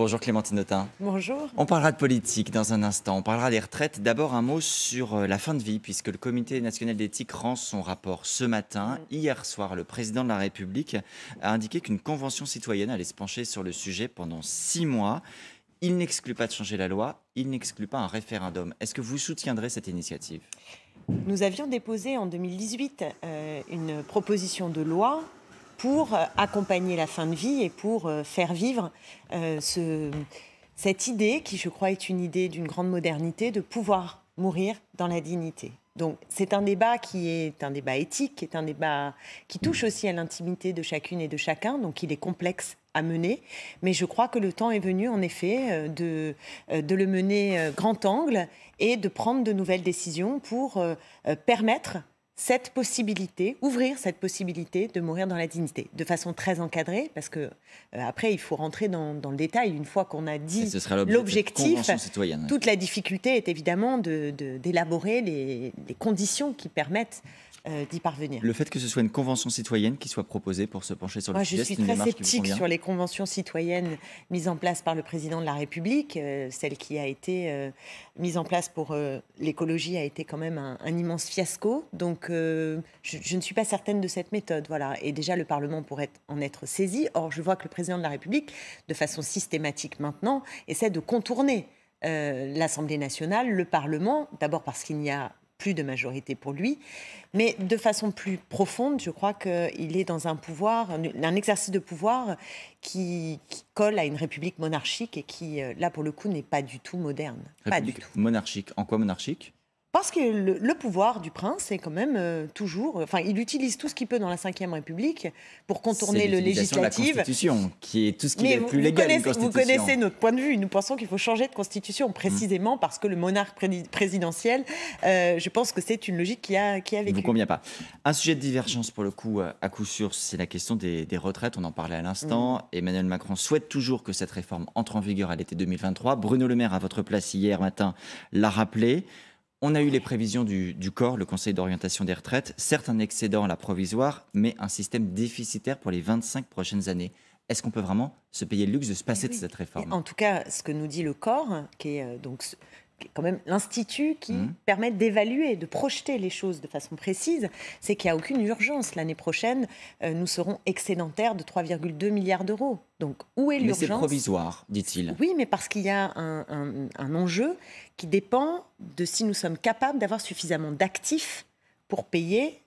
Bonjour Clémentine Autain. Bonjour. On parlera de politique dans un instant, on parlera des retraites. D'abord un mot sur euh, la fin de vie, puisque le Comité national d'éthique rend son rapport ce matin. Mm. Hier soir, le président de la République a indiqué qu'une convention citoyenne allait se pencher sur le sujet pendant six mois. Il n'exclut pas de changer la loi, il n'exclut pas un référendum. Est-ce que vous soutiendrez cette initiative nous avions déposé en 2018 euh, une proposition de loi pour euh, accompagner la fin de vie et pour euh, faire vivre euh, ce, cette idée, qui je crois est une idée d'une grande modernité, de pouvoir mourir dans la dignité. Donc c'est un débat qui est un débat éthique, qui est un débat qui touche aussi à l'intimité de chacune et de chacun, donc il est complexe à mener, mais je crois que le temps est venu en effet de, de le mener grand angle et de prendre de nouvelles décisions pour permettre cette possibilité, ouvrir cette possibilité de mourir dans la dignité, de façon très encadrée, parce que euh, après il faut rentrer dans, le détail. Une fois qu'on a dit l'objectif, toute la difficulté est évidemment d'élaborer les, conditions qui permettent euh, d'y parvenir. Le fait que ce soit une convention citoyenne qui soit proposée pour se pencher sur le sujet, Je suis très sceptique sur les conventions citoyennes mises en place par le président de la République. Euh, celle qui a été euh, mise en place pour l'écologie a été quand même un, immense fiasco. Donc, je, ne suis pas certaine de cette méthode. Voilà. Et déjà, le Parlement pourrait en être saisi. Or, je vois que le président de la République, de façon systématique maintenant, essaie de contourner. l'Assemblée nationale, le Parlement, d'abord parce qu'il n'y a plus de majorité pour lui. Mais de façon plus profonde, je crois qu'il est dans un pouvoir, un exercice de pouvoir qui, colle à une république monarchique et qui, euh, là, pour le coup, n'est pas du tout moderne. pas du tout. monarchique. En quoi monarchique parce que le, pouvoir du prince est quand même euh, toujours. Euh, enfin, il utilise tout ce qu'il peut dans la Ve République pour contourner le législatif. la Constitution, qui est tout ce qui est plus légal. vous connaissez notre point de vue. Nous pensons qu'il faut changer de Constitution, mm. précisément parce que le monarque présidentiel, euh, je pense que c'est une logique qui a, qui a vécu. Ne vous convient pas. Un sujet de divergence, pour le coup, à coup sûr, c'est la question des, retraites. On en parlait à l'instant. Mm. Emmanuel Macron souhaite toujours que cette réforme entre en vigueur à l'été 2023. Bruno Le Maire, à votre place hier matin, l'a rappelé. On a eu les prévisions du, corps, le Conseil d'orientation des retraites, certes un excédent à la provisoire, mais un système déficitaire pour les 25 prochaines années. Est-ce qu'on peut vraiment se payer le luxe de se passer eh de cette réforme En tout cas, ce que nous dit le corps, qui est euh, donc quand même l'institut qui mmh. permet d'évaluer, de projeter les choses de façon précise, c'est qu'il n'y a aucune urgence. L'année prochaine, euh, nous serons excédentaires de 3,2 milliards d'euros. Donc où est l'urgence C'est provisoire, dit-il. Oui, mais parce qu'il y a un enjeu qui dépend de si nous sommes capables d'avoir suffisamment d'actifs pour payer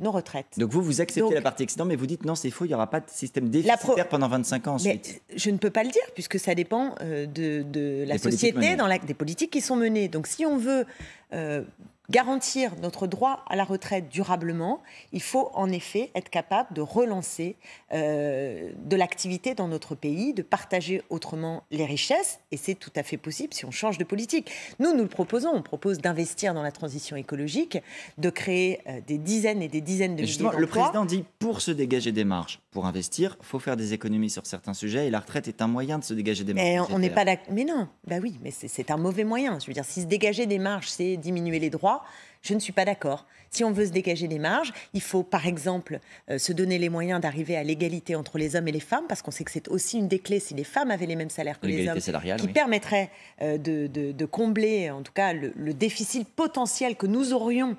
nos retraites. Donc vous, vous acceptez la partie excédent, mais vous dites non, c'est faux, il n'y aura pas de système déficitaire pendant 25 ans ensuite. je ne peux pas le dire, puisque ça dépend euh, de, la société, dans des politiques qui sont menées. Donc si on veut euh, garantir notre droit à la retraite durablement, il faut en effet être capable de relancer euh, de l'activité dans notre pays, de partager autrement les richesses, et c'est tout à fait possible si on change de politique. Nous, nous le proposons, on propose d'investir dans la transition écologique, de créer euh, des dizaines et des dizaines de milliers d'emplois. Le président dit pour se dégager des marges pour investir, faut faire des économies sur certains sujets et la retraite est un moyen de se dégager des marges. Mais on n'est pas là. Mais non, bah oui, mais c'est un mauvais moyen. Je veux dire, si se dégager des marges, c'est diminuer les droits, je ne suis pas d'accord. Si on veut se dégager des marges, il faut par exemple euh, se donner les moyens d'arriver à l'égalité entre les hommes et les femmes, parce qu'on sait que c'est aussi une des clés si les femmes avaient les mêmes salaires que les hommes, qui permettrait euh, de, combler en tout cas le, le déficit potentiel que nous aurions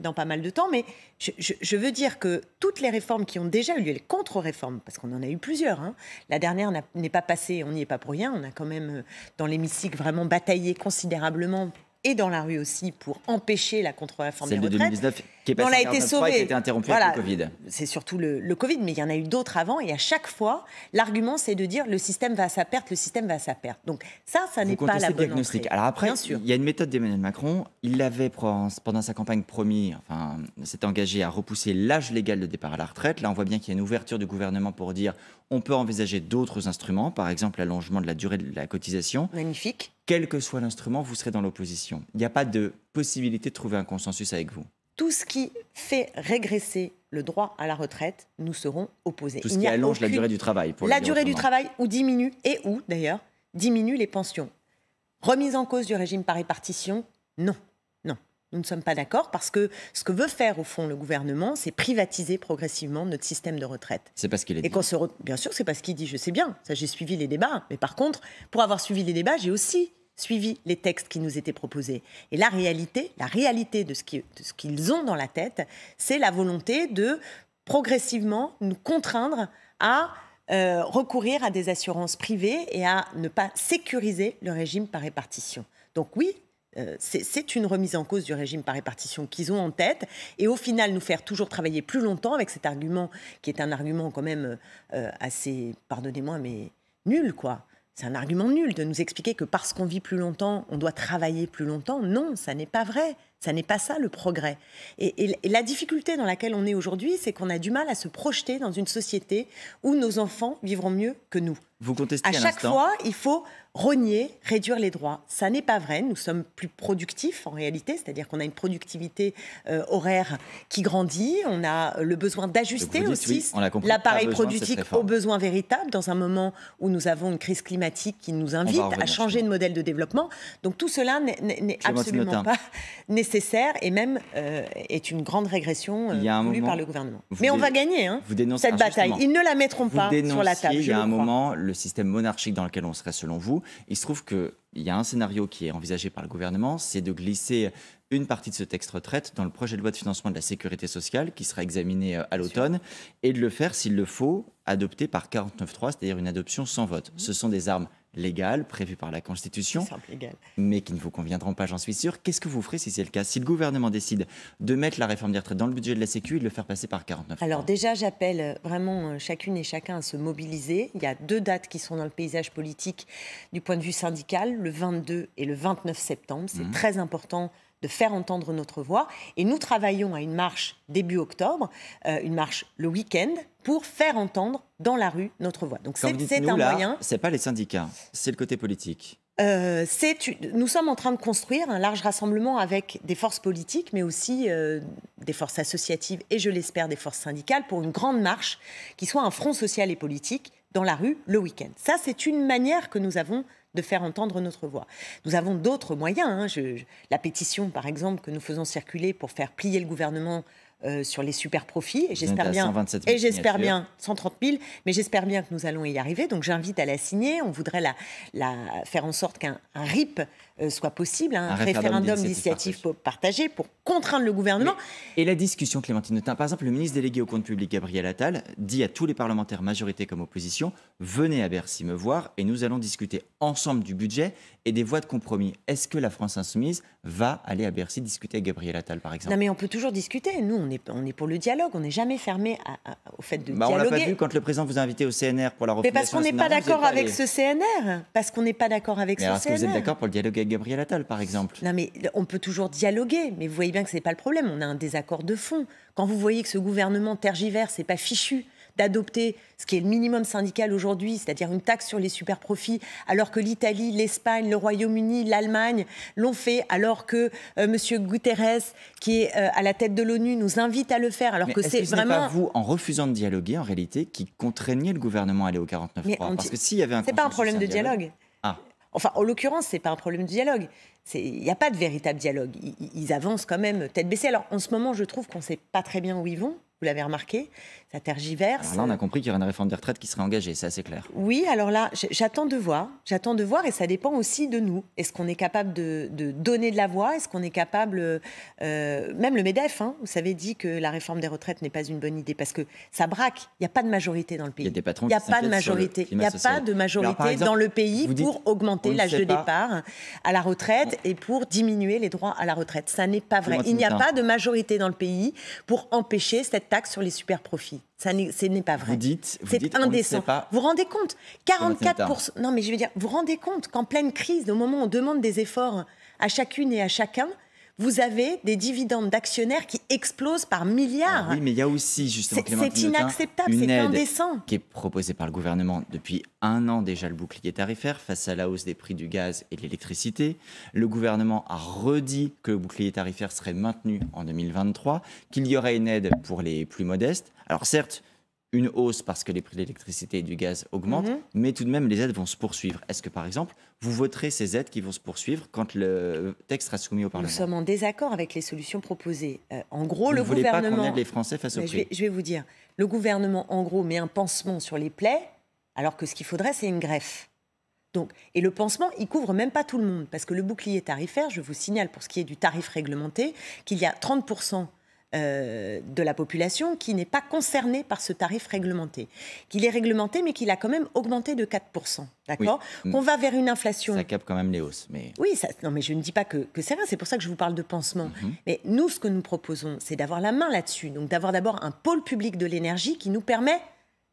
dans pas mal de temps, mais je, veux dire que toutes les réformes qui ont déjà eu lieu, les contre-réformes, parce qu'on en a eu plusieurs, hein, la dernière n'est pas passée, on n'y est pas pour rien, on a quand même euh, dans l'hémicycle vraiment bataillé considérablement et dans la rue aussi pour empêcher la contre-réforme des retraites. de 2019 qui est passée on a été sauvé. Qui a été interrompue par le Covid. C'est surtout le, Covid, mais il y en a eu d'autres avant. Et à chaque fois, l'argument, c'est de dire le système va à sa perte, le système va à sa perte. Donc ça, ça n'est pas la bonne diagnostic. Alors après, il y a une méthode d'Emmanuel Macron. Il l'avait, pendant sa campagne promis, enfin, s'était engagé à repousser l'âge légal de départ à la retraite. Là, on voit bien qu'il y a une ouverture du gouvernement pour dire on peut envisager d'autres instruments, par exemple l'allongement de la durée de la cotisation. Magnifique quel que soit l'instrument, vous serez dans l'opposition. Il n'y a pas de possibilité de trouver un consensus avec vous. Tout ce qui fait régresser le droit à la retraite, nous serons opposés. Tout ce qui allonge la durée du travail. Pour la durée du travail ou diminue, et ou d'ailleurs, diminue les pensions. Remise en cause du régime par répartition, non. Non, nous ne sommes pas d'accord parce que ce que veut faire au fond le gouvernement, c'est privatiser progressivement notre système de retraite. C'est parce qu'il est. Et bien sûr, c'est parce qu'il dit. Je sais bien, ça j'ai suivi les débats, mais par contre, pour avoir suivi les débats, j'ai aussi suivi les textes qui nous étaient proposés. Et la réalité, la réalité de ce qu'ils ont dans la tête, c'est la volonté de progressivement nous contraindre à euh, recourir à des assurances privées et à ne pas sécuriser le régime par répartition. Donc oui, euh, c'est une remise en cause du régime par répartition qu'ils ont en tête et au final nous faire toujours travailler plus longtemps avec cet argument qui est un argument quand même euh, assez, pardonnez-moi, mais nul quoi. C'est un argument nul de nous expliquer que parce qu'on vit plus longtemps, on doit travailler plus longtemps. Non, ça n'est pas vrai. Ça n'est pas ça le progrès. Et, la difficulté dans laquelle on est aujourd'hui, c'est qu'on a du mal à se projeter dans une société où nos enfants vivront mieux que nous. Vous contestez à, chaque fois, il faut renier, réduire les droits. Ça n'est pas vrai. Nous sommes plus productifs en réalité, c'est-à-dire qu'on a une productivité euh, horaire qui grandit. On a euh, le besoin d'ajuster aussi l'appareil productif aux besoins véritables dans un moment où nous avons une crise climatique qui nous invite à changer de modèle de développement. Donc tout cela n'est absolument pas nécessaire nécessaire et même euh, est une grande régression euh, voulue par le gouvernement. Mais on va gagner hein, cette bataille. Ils ne la mettront pas sur la table. Il y a un moment le système monarchique dans lequel on serait selon vous. Il se trouve qu'il y a un scénario qui est envisagé par le gouvernement, c'est de glisser une partie de ce texte retraite dans le projet de loi de financement de la sécurité sociale qui sera examiné euh, à l'automne et de le faire, s'il le faut, adopté par 49.3, c'est-à-dire une adoption sans vote. Ce sont des armes légales prévues par la Constitution, mais qui ne vous conviendront pas, j'en suis sûr. Qu'est-ce que vous ferez si c'est le cas Si le gouvernement décide de mettre la réforme des retraites dans le budget de la Sécu et de le faire passer par 49 Alors déjà, j'appelle euh, vraiment euh, chacune et chacun à se mobiliser. Il y a deux dates qui sont dans le paysage politique du point de vue syndical, le 22 et le 29 septembre. C'est mmh. très important de faire entendre notre voix. Et nous travaillons à une marche début octobre, euh, une marche le week-end, pour faire entendre dans la rue notre voix. Donc c'est un moyen. C'est pas les syndicats, c'est le côté politique. Euh, nous sommes en train de construire un large rassemblement avec des forces politiques, mais aussi euh, des forces associatives et, je l'espère, des forces syndicales pour une grande marche qui soit un front social et politique dans la rue le week-end. Ça, c'est une manière que nous avons de faire entendre notre voix. Nous avons d'autres moyens. Hein. la pétition, par exemple, que nous faisons circuler pour faire plier le gouvernement euh, sur les super profits. Et j'espère bien, et j'espère bien 130 000, mais j'espère bien que nous allons y arriver. Donc j'invite à la signer. On voudrait la faire en sorte qu'un RIP euh, soit possible, hein, un, référendum d'initiative partagée pour contraindre le gouvernement. et la discussion, Clémentine Autain, par exemple, le ministre délégué au compte public, Gabriel Attal, dit à tous les parlementaires, majorité comme opposition, venez à Bercy me voir et nous allons discuter ensemble du budget et des voies de compromis. Est-ce que la France insoumise va aller à Bercy discuter avec Gabriel Attal, par exemple Non, mais on peut toujours discuter. Nous, on est, on est pour le dialogue. On n'est jamais fermé au fait de bah, dialoguer. On l'a pas vu quand le président vous a invité au CNR pour la Mais parce qu'on n'est pas d'accord avec ce CNR. Parce qu'on n'est pas d'accord avec ce CNR. Est-ce que vous êtes d'accord pour le dialogue avec Gabriel Attal, par exemple. Non, mais on peut toujours dialoguer, mais vous voyez bien que ce n'est pas le problème. On a un désaccord de fond. Quand vous voyez que ce gouvernement tergiverse, c'est pas fichu d'adopter ce qui est le minimum syndical aujourd'hui, c'est-à-dire une taxe sur les super-profits, alors que l'Italie, l'Espagne, le Royaume-Uni, l'Allemagne l'ont fait, alors que euh, M. Guterres, qui est euh, à la tête de l'ONU, nous invite à le faire, alors que c'est ce vraiment... pas vous, en refusant de dialoguer, en réalité, qui contraignez le gouvernement à aller au 49 Parce que s'il y avait pas un problème de dialogue. Enfin, en l'occurrence, ce n'est pas un problème de dialogue. Il n'y a pas de véritable dialogue. Ils, avancent quand même tête baissée. Alors, en ce moment, je trouve qu'on ne sait pas très bien où ils vont. Vous l'avez remarqué ça tergiverse. Alors ah, là, on a compris qu'il y aurait une réforme des retraites qui serait engagée, c'est assez clair. Oui, alors là, j'attends de voir. J'attends de voir et ça dépend aussi de nous. Est-ce qu'on est capable de, donner de la voix Est-ce qu'on est capable. Euh, même le MEDEF, hein, vous savez, dit que la réforme des retraites n'est pas une bonne idée parce que ça braque. Il n'y a pas de majorité dans le pays. Il y a des patrons n'y a pas de majorité. Il n'y a pas de majorité dans le pays pour augmenter l'âge de départ à la retraite et pour diminuer les droits à la retraite. Ça n'est pas vrai. Il n'y a pas de majorité dans le pays pour empêcher cette taxe sur les super profits. Ça ce n'est pas vrai. Vous dites, vous c'est indécent. pas vous rendez compte 44 Non, mais je veux dire, vous rendez compte qu'en pleine crise, au moment où on demande des efforts à chacune et à chacun, vous avez des dividendes d'actionnaires qui explosent par milliards. Ah oui, mais il y a aussi justement c'est inacceptable, c'est indécent, qui est proposé par le gouvernement depuis un an déjà le bouclier tarifaire face à la hausse des prix du gaz et de l'électricité. Le gouvernement a redit que le bouclier tarifaire serait maintenu en 2023, qu'il y aurait une aide pour les plus modestes. Alors certes, une hausse parce que les prix de l'électricité et du gaz augmentent, mhm. mais tout de même les aides vont se poursuivre. Est-ce que par exemple, vous voterez ces aides qui vont se poursuivre quand le texte sera soumis au Parlement Nous sommes en désaccord avec les solutions proposées. Euh, en gros, vous le voulez Pas qu'on aide les Français face au prix. Je vais, je vais vous dire, le gouvernement en gros met un pansement sur les plaies, alors que ce qu'il faudrait, c'est une greffe. Donc, et le pansement, il couvre même pas tout le monde, parce que le bouclier tarifaire, je vous signale pour ce qui est du tarif réglementé, qu'il y a 30 euh, de la population qui n'est pas concernée par ce tarif réglementé. Qu'il est réglementé, mais qu'il a quand même augmenté de 4%. D'accord mm. Qu'on va vers une inflation. Ça capte quand même les hausses. Mais... Oui, non, mais je ne dis pas que, c'est rien, c'est pour ça que je vous parle de pansement. Mm-hmm. Mais nous, ce que nous proposons, c'est d'avoir la main là-dessus. Donc d'avoir d'abord un pôle public de l'énergie qui nous permet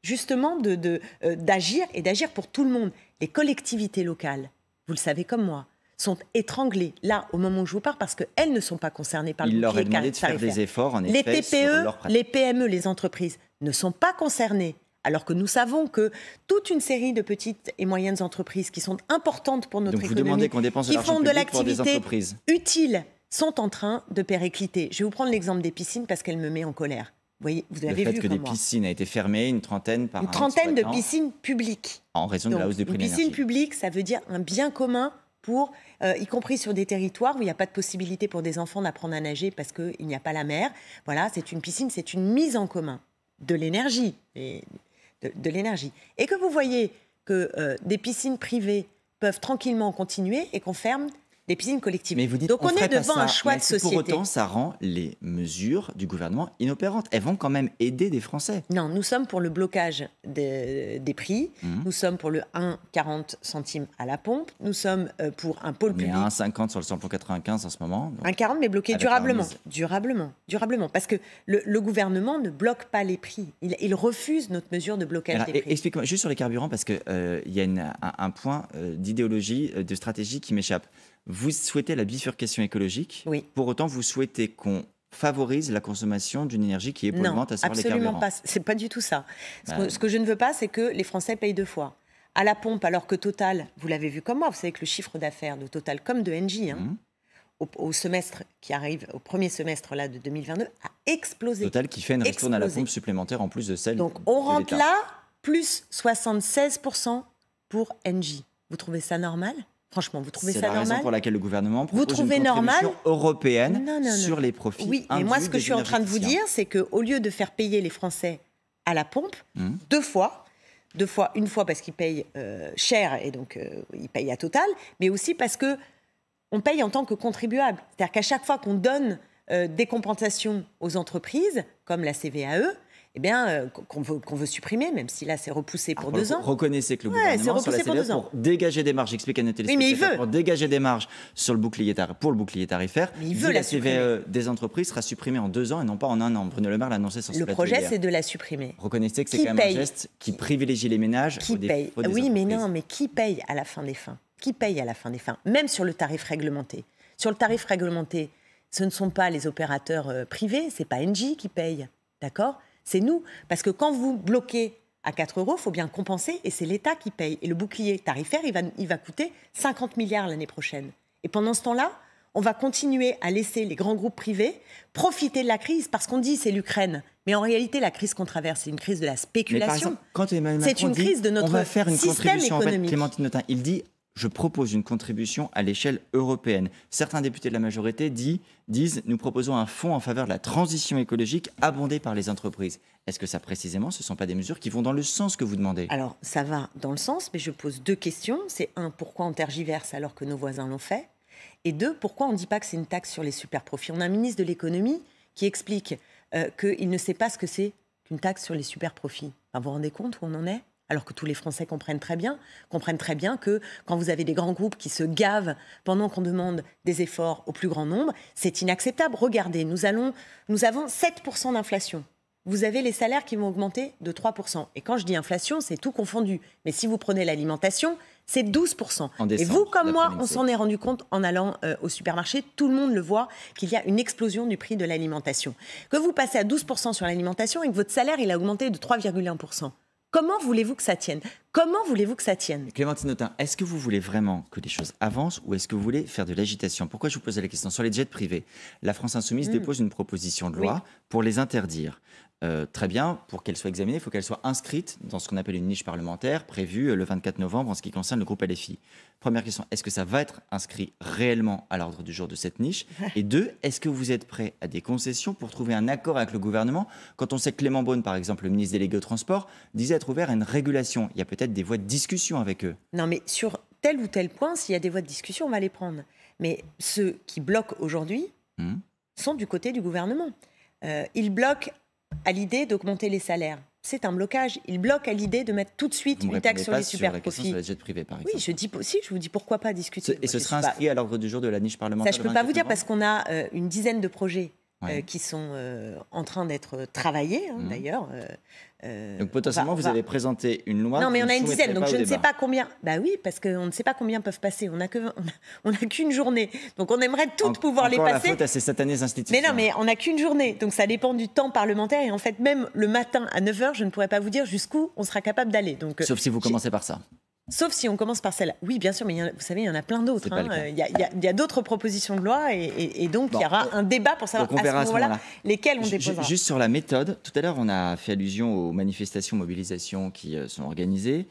justement euh, d'agir et d'agir pour tout le monde. Les collectivités locales, vous le savez comme moi, sont étranglées là au moment où je vous parle parce qu'elles ne sont pas concernées par le Il leur est demandé de faire des efforts en effet. E, les TPE, les PME, les entreprises ne sont pas concernées alors que nous savons que toute une série de petites et moyennes entreprises qui sont importantes pour notre économie, qui font de l'activité utile, sont en train de péricliter. Je vais vous prendre l'exemple des piscines parce qu'elle me met en colère. Vous voyez, vous avez le fait vu que des piscines a été fermées, une trentaine par une trentaine de piscines publiques. En raison de la hausse des prix Une piscine publique, ça veut dire un bien commun pour, euh, y compris sur des territoires où il n'y a pas de possibilité pour des enfants d'apprendre à nager parce qu'il n'y a pas la mer. Voilà, c'est une piscine, c'est une mise en commun de l'énergie et de, l'énergie. Et que vous voyez que euh, des piscines privées peuvent tranquillement continuer et qu'on ferme des piscines collectives. Mais vous dites, Donc on, est devant un choix de société. Pour autant, ça rend les mesures du gouvernement inopérantes. Elles vont quand même aider des Français. Non, nous sommes pour le blocage des prix. Mmh. Nous sommes pour le 1,40 centimes à la pompe. Nous sommes euh, pour un pôle on public. 1,50 sur le pour 95 en ce moment. 1,40 mais bloqué durablement. Durablement. Durablement. Parce que le, gouvernement ne bloque pas les prix. Il, refuse notre mesure de blocage des prix. E-, explique-moi juste sur les carburants parce qu'il euh, il y a un, point euh, d'idéologie, de stratégie qui m'échappe. Vous souhaitez la bifurcation écologique. Oui. Pour autant, vous souhaitez qu'on favorise la consommation d'une énergie qui est polluante, à savoir les carburants. Absolument pas. C'est pas du tout ça. Bah ce, que, je ne veux pas, c'est que les Français payent deux fois à la pompe, alors que Total, vous l'avez vu comme moi, vous savez que le chiffre d'affaires de Total comme de NG, hein, mhm. au, semestre qui arrive, au premier semestre là de 2022, a explosé. Total qui fait une retourne à la pompe supplémentaire en plus de celle. Donc on rentre là, plus 76% pour NG. Vous trouvez ça normal Franchement, vous trouvez ça normal C'est raison pour laquelle le gouvernement propose une contribution européenne non, non, sur les profits. Oui, mais moi, ce que je suis en train de vous dire, c'est qu'au lieu de faire payer les Français à la pompe mmh. deux fois, deux fois, une fois parce qu'ils payent euh, cher et donc euh, ils payent à total, mais aussi parce que on paye en tant que contribuable. C'est-à-dire qu'à chaque fois qu'on donne euh, des compensations aux entreprises, comme la CVAE, eh bien, euh, qu'on veut, supprimer, même si là, c'est repoussé pour ah, deux ans. Reconnaissez que le gouvernement, sur la pour, pour dégager des marges, j'explique à nos téléspectateurs, pour dégager des marges sur le bouclier pour le bouclier tarifaire, il veut la, CVE des entreprises sera supprimée en deux ans et non pas en un an. Bruno Le Maire l'a annoncé sur ce Le projet, c'est de la supprimer. Reconnaissez que c'est quand même un geste qui privilégie les ménages. Qui paye Oui, mais non, mais qui paye à la fin des fins Qui paye à la fin des fins Même sur le tarif réglementé. Sur le tarif réglementé, ce ne sont pas les opérateurs euh, privés, c'est pas Engie qui paye, d'accord c'est nous. Parce que quand vous bloquez à 4 euros, il faut bien compenser et c'est l'État qui paye. Et le bouclier tarifaire, il va, il va coûter 50 milliards l'année prochaine. Et pendant ce temps-là, on va continuer à laisser les grands groupes privés profiter de la crise parce qu'on dit c'est l'Ukraine. Mais en réalité, la crise qu'on traverse, c'est une crise de la spéculation. C'est une crise de notre une système économique. Clémentine Notin, il dit je propose une contribution à l'échelle européenne. Certains députés de la majorité disent nous proposons un fonds en faveur de la transition écologique abondé par les entreprises. Est-ce que ça précisément, ce ne sont pas des mesures qui vont dans le sens que vous demandez Alors ça va dans le sens, mais je pose deux questions. C'est un, pourquoi on tergiverse alors que nos voisins l'ont fait Et deux, pourquoi on ne dit pas que c'est une taxe sur les superprofits On a un ministre de l'économie qui explique euh, qu'il ne sait pas ce que c'est qu'une taxe sur les superprofits. profits. Ben, vous vous rendez compte où on en est alors que tous les Français comprennent très bien, comprennent très bien que quand vous avez des grands groupes qui se gavent pendant qu'on demande des efforts au plus grand nombre, c'est inacceptable. Regardez, nous, allons, nous avons 7% d'inflation. Vous avez les salaires qui vont augmenter de 3%. Et quand je dis inflation, c'est tout confondu. Mais si vous prenez l'alimentation, c'est 12%. et vous, comme moi, on s'en est rendu compte en allant euh, au supermarché. Tout le monde le voit qu'il y a une explosion du prix de l'alimentation. Que vous passez à 12% sur l'alimentation et que votre salaire, il a augmenté de 3,1%. Comment voulez-vous que ça tienne Comment voulez-vous que ça tienne Clémentine Autain, est-ce que vous voulez vraiment que les choses avancent ou est-ce que vous voulez faire de l'agitation Pourquoi je vous posais la question Sur les jets privés, la France Insoumise hmm. dépose une proposition de loi pour les interdire. Euh, très bien, pour qu'elle soit examinée, il faut qu'elle soit inscrite dans ce qu'on appelle une niche parlementaire prévue euh, le 24 novembre en ce qui concerne le groupe LFI. Première question, est-ce que ça va être inscrit réellement à l'ordre du jour de cette niche Et deux, est-ce que vous êtes prêts à des concessions pour trouver un accord avec le gouvernement Quand on sait que Clément Beaune, par exemple, le ministre délégué au transport, disait être ouvert à une régulation, il y a peut-être des voies de discussion avec eux. Non, mais sur tel ou tel point, s'il y a des voies de discussion, on va les prendre. Mais ceux qui bloquent aujourd'hui hmm. sont du côté du gouvernement. Euh, ils bloquent à l'idée d'augmenter les salaires. C'est un blocage. Il bloque à l'idée de mettre tout de suite une taxe sur les super sur par exemple. Oui, je dis je vous dis pourquoi pas discuter. Et ce sera inscrit à l'ordre du jour de la niche parlementaire. Ça, je ne peux pas vous dire parce qu'on a euh, une dizaine de projets euh, qui sont euh, en train d'être travaillés, hein, mmh. d'ailleurs, euh, donc potentiellement, vous allez avez présenté une loi. Non, mais on a une dizaine, donc je ne sais pas combien. Bah oui, parce qu'on ne sait pas combien peuvent passer. On n'a qu'une on, a, journée, donc on aimerait toutes pouvoir les passer. la faute à ces satanées institutions. Mais non, mais on n'a qu'une journée, donc ça dépend du temps parlementaire. Et en fait, même le matin à 9h, je ne pourrais pas vous dire jusqu'où on sera capable d'aller. Donc, Sauf si vous commencez par ça. Sauf si on commence par celle-là. Oui, bien sûr, mais vous savez, il y en a plein d'autres. Hein. Il y a, d'autres propositions de loi et, donc il y aura un débat pour savoir à ce moment-là lesquelles on déposera. Juste sur la méthode, tout à l'heure on a fait allusion aux manifestations, mobilisations qui euh, sont organisées.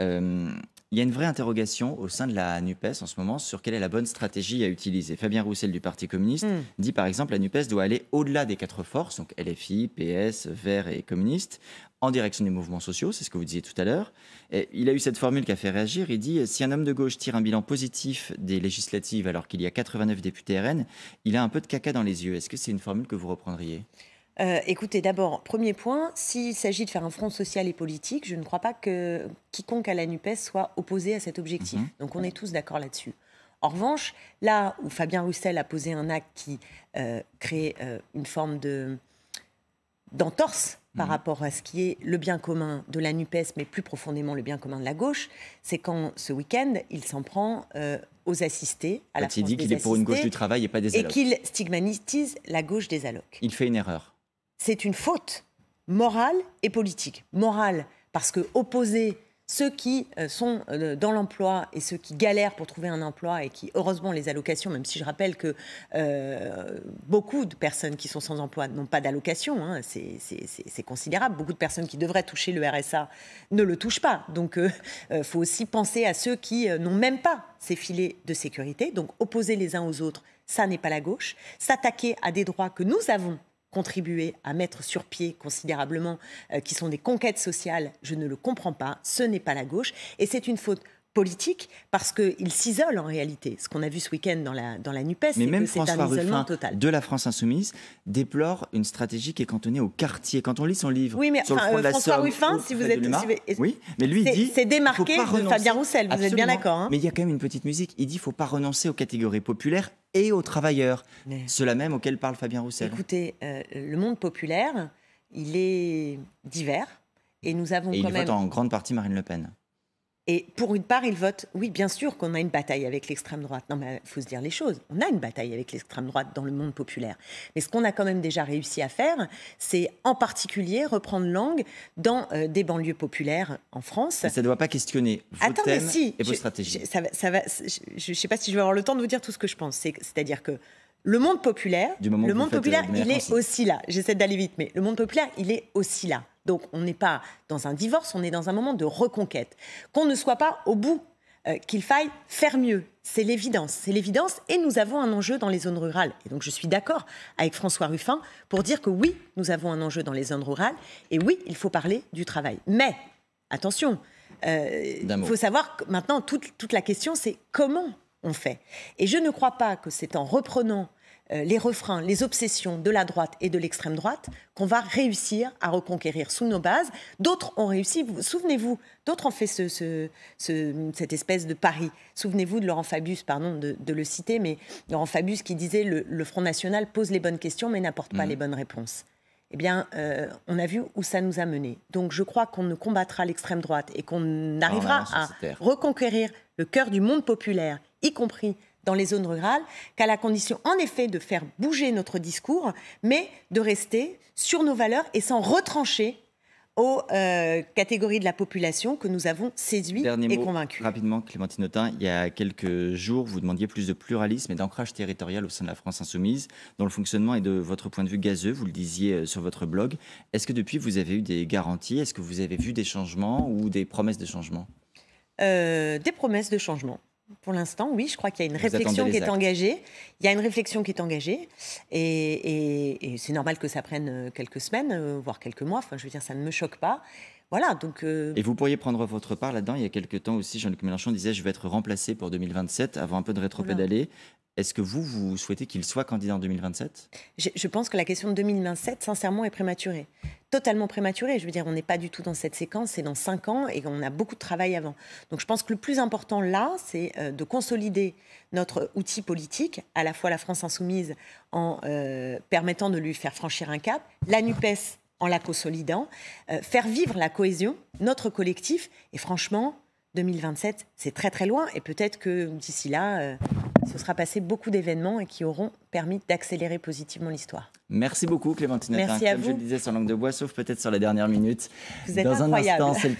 Euh, il y a une vraie interrogation au sein de la NUPES en ce moment sur quelle est la bonne stratégie à utiliser. Fabien Roussel du Parti communiste hmm. dit par exemple la NUPES doit aller au-delà des quatre forces, donc LFI, PS, Vert et Communiste, en direction des mouvements sociaux, c'est ce que vous disiez tout à l'heure. Il a eu cette formule qui a fait réagir, il dit si un homme de gauche tire un bilan positif des législatives alors qu'il y a 89 députés RN, il a un peu de caca dans les yeux. Est-ce que c'est une formule que vous reprendriez euh, écoutez, d'abord, premier point, s'il s'agit de faire un front social et politique, je ne crois pas que quiconque à la NUPES soit opposé à cet objectif. Mhm. Donc on est tous d'accord là-dessus. En revanche, là où Fabien Roussel a posé un acte qui euh, crée euh, une forme de d'entorse par mhm. rapport à ce qui est le bien commun de la NUPES, mais plus profondément le bien commun de la gauche, c'est quand ce week-end, il s'en prend aux assistés. À la il dit qu'il est pour une gauche du travail et pas des allocs. Et qu'il stigmatise la gauche des allocs. Il fait une erreur c'est une faute morale et politique. Morale, parce que opposer ceux qui euh, sont euh, dans l'emploi et ceux qui galèrent pour trouver un emploi et qui, heureusement, les allocations, même si je rappelle que euh, beaucoup de personnes qui sont sans emploi n'ont pas d'allocation, hein, c'est considérable. Beaucoup de personnes qui devraient toucher le RSA ne le touchent pas. Donc, il faut aussi penser à ceux qui n'ont même pas ces filets de sécurité. Donc, opposer les uns aux autres, ça n'est pas la gauche. S'attaquer à des droits que nous avons contribuer à mettre sur pied considérablement, euh, qui sont des conquêtes sociales, je ne le comprends pas. Ce n'est pas la gauche. Et c'est une faute politique parce qu'il s'isole en réalité. Ce qu'on a vu ce week-end dans la, dans la NUPES, c'est que c'est un isolement total. de la France Insoumise déplore une stratégie qui est cantonnée au quartier. Quand on lit son livre oui, François Ruffin, si vous êtes... oui, mais lui dit... C'est démarqué de Fabien Roussel, vous êtes bien d'accord. Hein. mais il y a quand même une petite musique. Il dit faut pas renoncer aux catégories populaires et aux travailleurs. Cela même auquel parle Fabien Roussel. Écoutez, euh, le monde populaire, il est divers. Et nous avons quand il vote en grande partie Marine Le Pen. Et pour une part, ils votent, oui, bien sûr qu'on a une bataille avec l'extrême droite. Non, mais il faut se dire les choses. On a une bataille avec l'extrême droite dans le monde populaire. Mais ce qu'on a quand même déjà réussi à faire, c'est en particulier reprendre langue dans euh, des banlieues populaires en France. Mais ça ne doit pas questionner vos thèmes et vos stratégies. ça va, je ne sais pas si je vais avoir le temps de vous dire tout ce que je pense. C'est-à-dire que le monde populaire, le monde euh, populaire, il est aussi là. J'essaie d'aller vite, mais le monde populaire, il est aussi là. Donc, on n'est pas dans un divorce, on est dans un moment de reconquête. Qu'on ne soit pas au bout, euh, qu'il faille faire mieux. C'est l'évidence, c'est l'évidence, et nous avons un enjeu dans les zones rurales. Et donc, je suis d'accord avec François Ruffin pour dire que oui, nous avons un enjeu dans les zones rurales, et oui, il faut parler du travail. Mais attention, euh, il faut savoir que maintenant toute, toute la question, c'est comment fait. Et je ne crois pas que c'est en reprenant euh, les refrains, les obsessions de la droite et de l'extrême droite qu'on va réussir à reconquérir sous nos bases. D'autres ont réussi, souvenez-vous, d'autres ont fait ce, cette espèce de pari. Souvenez-vous de Laurent Fabius, pardon de, le citer, mais Laurent Fabius qui disait le, le Front National pose les bonnes questions mais n'apporte pas mmh. les bonnes réponses. Eh bien, euh, on a vu où ça nous a menés. Donc je crois qu'on ne combattra l'extrême droite et qu'on ah, arrivera à reconquérir le cœur du monde populaire y compris dans les zones rurales, qu'à la condition en effet de faire bouger notre discours, mais de rester sur nos valeurs et sans retrancher aux euh, catégories de la population que nous avons séduit et mot, convaincu. Rapidement, Clémentine Autain, il y a quelques jours, vous demandiez plus de pluralisme et d'ancrage territorial au sein de la France insoumise, dont le fonctionnement est de votre point de vue gazeux, vous le disiez euh, sur votre blog. Est-ce que depuis, vous avez eu des garanties Est-ce que vous avez vu des changements ou des promesses de changement euh, Des promesses de changement pour l'instant, oui, je crois qu'il y a une réflexion qui est engagée. Il y a une réflexion qui est engagée. Et, c'est normal que ça prenne euh, quelques semaines, euh, voire quelques mois. Enfin, je veux dire, ça ne me choque pas. Voilà, donc. Euh, et vous pourriez prendre votre part là-dedans. Il y a quelques temps aussi, Jean-Luc Mélenchon disait Je vais être remplacé pour 2027, avant un peu de rétropédaler. Est-ce que vous, vous souhaitez qu'il soit candidat en 2027 je, pense que la question de 2027, sincèrement, est prématurée. Totalement prématurée. Je veux dire, on n'est pas du tout dans cette séquence, c'est dans cinq ans et on a beaucoup de travail avant. Donc je pense que le plus important là, c'est euh, de consolider notre outil politique, à la fois la France insoumise en euh, permettant de lui faire franchir un cap, la NUPES en la consolidant, euh, faire vivre la cohésion, notre collectif, et franchement, 2027, c'est très très loin, et peut-être que d'ici là, ce sera passé beaucoup d'événements et qui auront permis d'accélérer positivement l'histoire. Merci beaucoup Clémentine. Merci à Comme je le disais sur Langue de Bois, sauf peut-être sur la dernière minute. Vous êtes Dans incroyable. un instant,